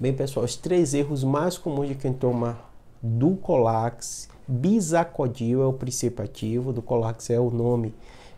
Bem, pessoal, os três erros mais comuns de quem toma do Colax, Bisacodil é o princípio ativo, do Colax é o nome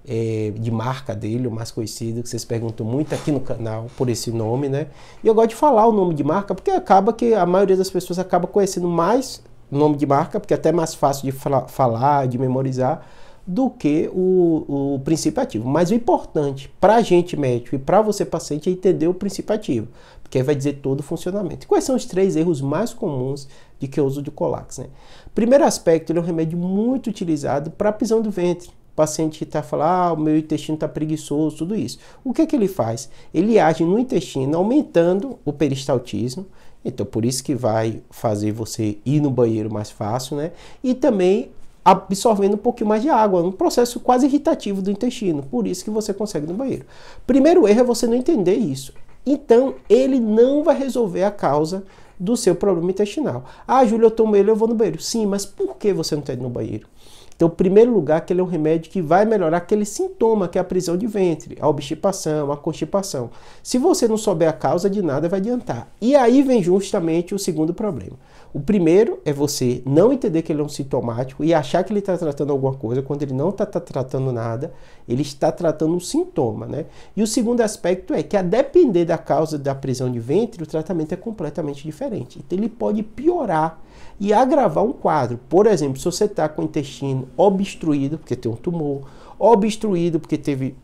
é, de marca dele, o mais conhecido, que vocês perguntam muito aqui no canal por esse nome, né? E eu gosto de falar o nome de marca, porque acaba que a maioria das pessoas acaba conhecendo mais nome de marca, porque é até mais fácil de fala falar, de memorizar, do que o, o princípio ativo. Mas o importante para a gente médico e para você paciente é entender o princípio ativo, porque aí vai dizer todo o funcionamento. Quais são os três erros mais comuns de que eu uso de Colax? Né? Primeiro aspecto, ele é um remédio muito utilizado para prisão do ventre. O paciente está falando, ah, o meu intestino está preguiçoso, tudo isso. O que é que ele faz? Ele age no intestino aumentando o peristaltismo, então por isso que vai fazer você ir no banheiro mais fácil, né? E também absorvendo um pouquinho mais de água, um processo quase irritativo do intestino, por isso que você consegue no banheiro. Primeiro erro é você não entender isso. Então, ele não vai resolver a causa do seu problema intestinal. Ah, Júlio, eu tomo ele, eu vou no banheiro. Sim, mas por que você não está indo no banheiro? Então, primeiro lugar, que ele é um remédio que vai melhorar aquele sintoma que é a prisão de ventre, a obstipação, a constipação. Se você não souber a causa de nada, vai adiantar. E aí vem justamente o segundo problema. O primeiro é você não entender que ele é um sintomático e achar que ele está tratando alguma coisa, quando ele não está tá tratando nada, ele está tratando um sintoma, né? E o segundo aspecto é que, a depender da causa da prisão de ventre, o tratamento é completamente diferente. Então, ele pode piorar e agravar um quadro. Por exemplo, se você está com o intestino obstruído, porque tem um tumor, obstruído, porque teve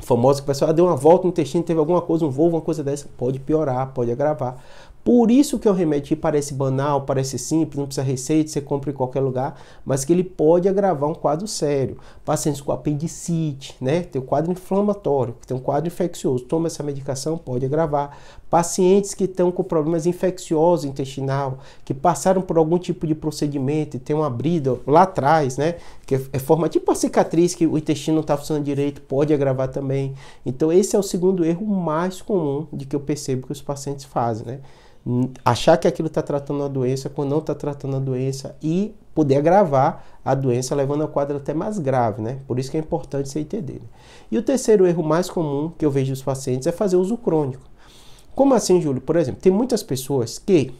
famoso que o pessoal ah, deu uma volta no intestino, teve alguma coisa, um voo, uma coisa dessa, pode piorar, pode agravar. Por isso que o remédio que parece banal, parece simples, não precisa receita, você compra em qualquer lugar, mas que ele pode agravar um quadro sério. Pacientes com apendicite, né? Tem um quadro inflamatório, tem um quadro infeccioso, toma essa medicação, pode agravar. Pacientes que estão com problemas infecciosos intestinal, que passaram por algum tipo de procedimento e tem uma brida lá atrás, né? Que é forma tipo a cicatriz que o intestino não está funcionando direito, pode agravar também. Então esse é o segundo erro mais comum de que eu percebo que os pacientes fazem, né? achar que aquilo está tratando a doença quando não está tratando a doença e poder agravar a doença, levando ao quadro até mais grave, né? Por isso que é importante você entender. Né? E o terceiro erro mais comum que eu vejo dos pacientes é fazer uso crônico. Como assim, Júlio? Por exemplo, tem muitas pessoas que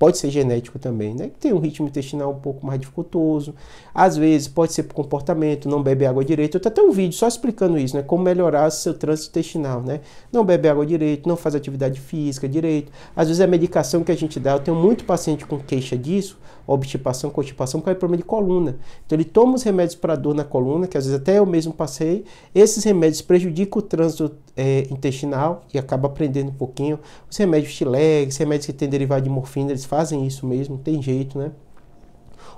pode ser genético também, né? Que tem um ritmo intestinal um pouco mais dificultoso. Às vezes pode ser por comportamento, não bebe água direito. Eu tenho até um vídeo só explicando isso, né? Como melhorar seu trânsito intestinal, né? Não bebe água direito, não faz atividade física direito. Às vezes é a medicação que a gente dá, eu tenho muito paciente com queixa disso, obstipação, constipação, porque é problema de coluna. Então ele toma os remédios para dor na coluna, que às vezes até eu mesmo passei. Esses remédios prejudicam o trânsito é, intestinal e acaba prendendo um pouquinho. Os remédios Tilex, remédios que têm derivado de morfina, eles fazem isso mesmo, tem jeito, né?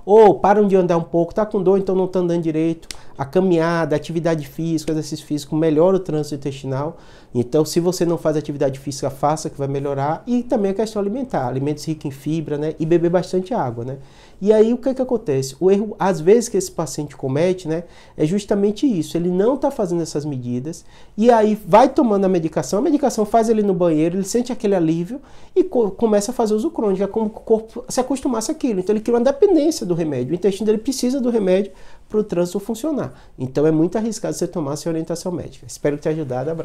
Ou param de andar um pouco, tá com dor, então não tá andando direito. A caminhada, a atividade física, exercício físico melhora o trânsito intestinal. Então, se você não faz atividade física, faça que vai melhorar. E também a questão alimentar, alimentos ricos em fibra, né? E beber bastante água, né? E aí o que é que acontece? O erro, às vezes, que esse paciente comete, né, é justamente isso. Ele não está fazendo essas medidas e aí vai tomando a medicação. A medicação faz ele no banheiro, ele sente aquele alívio e co começa a fazer uso crônico, é como o corpo se acostumasse àquilo. Então ele cria uma dependência do remédio. O intestino dele precisa do remédio para o trânsito funcionar. Então é muito arriscado você tomar sem orientação médica. Espero ter ajudado. Abraço.